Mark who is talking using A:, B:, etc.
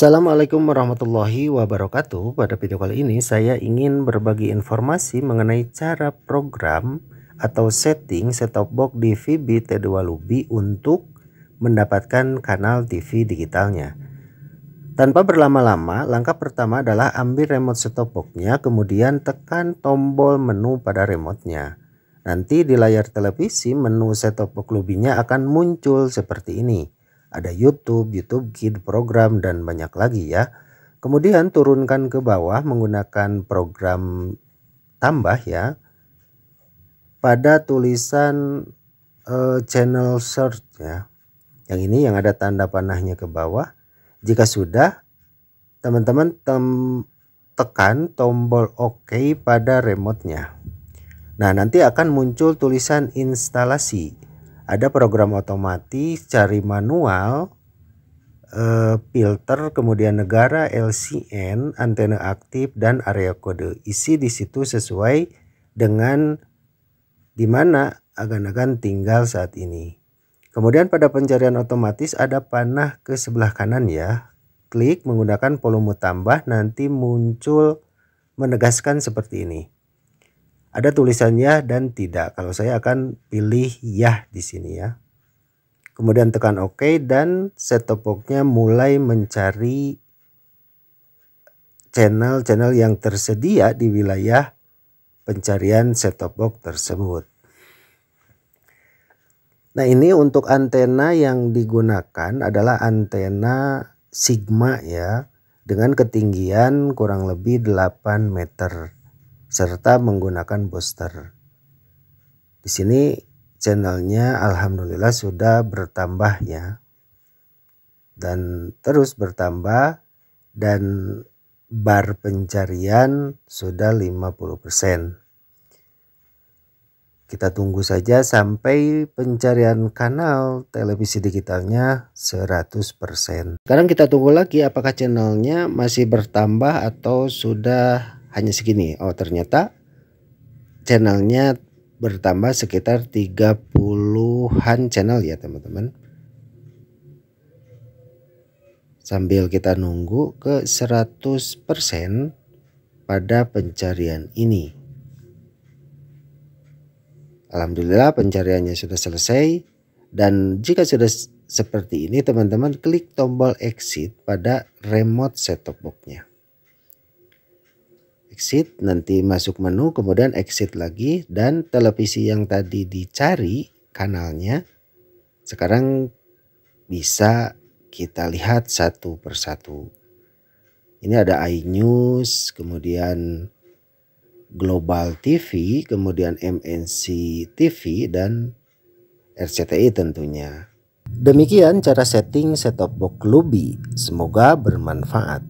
A: Assalamualaikum warahmatullahi wabarakatuh. Pada video kali ini saya ingin berbagi informasi mengenai cara program atau setting set-top box di VB T2 Lubi untuk mendapatkan kanal TV digitalnya. Tanpa berlama-lama, langkah pertama adalah ambil remote set-top boxnya, kemudian tekan tombol menu pada remotenya. Nanti di layar televisi menu set-top box lubinya akan muncul seperti ini ada YouTube, YouTube Kid program dan banyak lagi ya. Kemudian turunkan ke bawah menggunakan program tambah ya. Pada tulisan uh, channel search ya. Yang ini yang ada tanda panahnya ke bawah. Jika sudah, teman-teman tekan tombol OK pada remote-nya. Nah, nanti akan muncul tulisan instalasi. Ada program otomatis, cari manual, eh, filter, kemudian negara LCN, antena aktif, dan area kode. Isi di situ sesuai dengan di mana agan-agan tinggal saat ini. Kemudian pada pencarian otomatis ada panah ke sebelah kanan ya. Klik menggunakan volume tambah nanti muncul menegaskan seperti ini. Ada tulisannya dan tidak. Kalau saya akan pilih ya di sini ya. Kemudian tekan OK dan set boxnya mulai mencari channel-channel yang tersedia di wilayah pencarian set box tersebut. Nah ini untuk antena yang digunakan adalah antena Sigma ya dengan ketinggian kurang lebih 8 meter serta menggunakan booster. Di sini channelnya alhamdulillah sudah bertambah ya dan terus bertambah dan bar pencarian sudah 50%. Kita tunggu saja sampai pencarian kanal televisi digitalnya 100%. Sekarang kita tunggu lagi apakah channelnya masih bertambah atau sudah hanya segini oh ternyata channelnya bertambah sekitar 30-an channel ya teman-teman sambil kita nunggu ke 100% pada pencarian ini Alhamdulillah pencariannya sudah selesai dan jika sudah seperti ini teman-teman klik tombol exit pada remote setup top boxnya exit, nanti masuk menu, kemudian exit lagi dan televisi yang tadi dicari kanalnya sekarang bisa kita lihat satu persatu. Ini ada iNews, kemudian Global TV, kemudian MNC TV dan RCTI tentunya. Demikian cara setting set-top box lobby. Semoga bermanfaat.